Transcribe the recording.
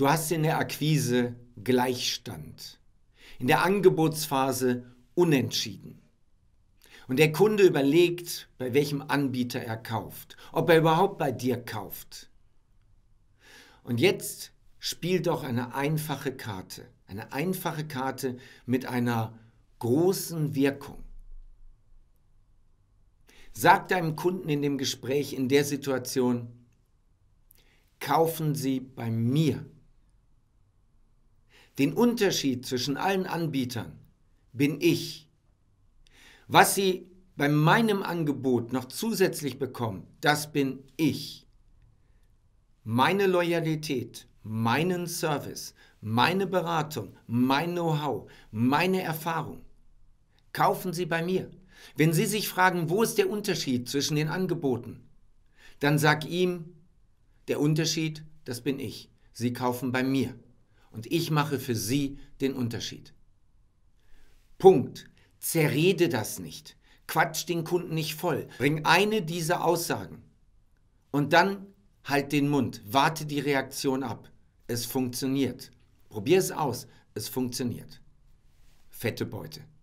Du hast in der Akquise Gleichstand, in der Angebotsphase unentschieden. Und der Kunde überlegt, bei welchem Anbieter er kauft, ob er überhaupt bei dir kauft. Und jetzt spiel doch eine einfache Karte, eine einfache Karte mit einer großen Wirkung. Sag deinem Kunden in dem Gespräch, in der Situation, kaufen Sie bei mir den Unterschied zwischen allen Anbietern bin ich. Was Sie bei meinem Angebot noch zusätzlich bekommen, das bin ich. Meine Loyalität, meinen Service, meine Beratung, mein Know-how, meine Erfahrung. Kaufen Sie bei mir. Wenn Sie sich fragen, wo ist der Unterschied zwischen den Angeboten, dann sag ihm, der Unterschied, das bin ich. Sie kaufen bei mir und ich mache für sie den Unterschied. Punkt. Zerrede das nicht. Quatsch den Kunden nicht voll. Bring eine dieser Aussagen. Und dann halt den Mund. Warte die Reaktion ab. Es funktioniert. Probier es aus. Es funktioniert. Fette Beute.